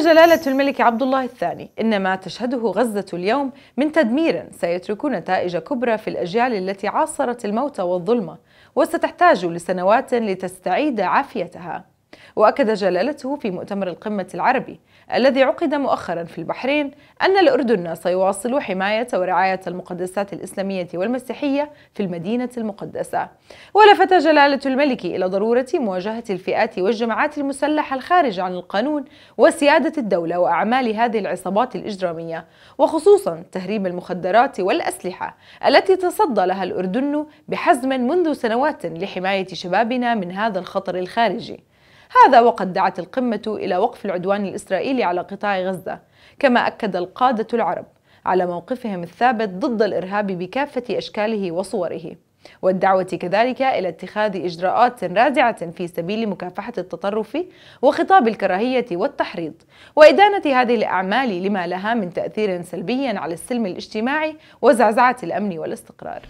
قال جلالة الملك عبد الله الثاني إن ما تشهده غزة اليوم من تدمير سيترك نتائج كبرى في الأجيال التي عاصرت الموت والظلمة وستحتاج لسنوات لتستعيد عافيتها واكد جلالته في مؤتمر القمه العربي الذي عقد مؤخرا في البحرين ان الاردن سيواصل حمايه ورعايه المقدسات الاسلاميه والمسيحيه في المدينه المقدسه ولفت جلاله الملك الى ضروره مواجهه الفئات والجماعات المسلحه الخارجه عن القانون وسياده الدوله واعمال هذه العصابات الاجراميه وخصوصا تهريب المخدرات والاسلحه التي تصدى لها الاردن بحزم منذ سنوات لحمايه شبابنا من هذا الخطر الخارجي هذا وقد دعت القمة إلى وقف العدوان الإسرائيلي على قطاع غزة كما أكد القادة العرب على موقفهم الثابت ضد الإرهاب بكافة أشكاله وصوره والدعوة كذلك إلى اتخاذ إجراءات رادعة في سبيل مكافحة التطرف وخطاب الكراهية والتحريض وإدانة هذه الأعمال لما لها من تأثير سلبي على السلم الاجتماعي وزعزعة الأمن والاستقرار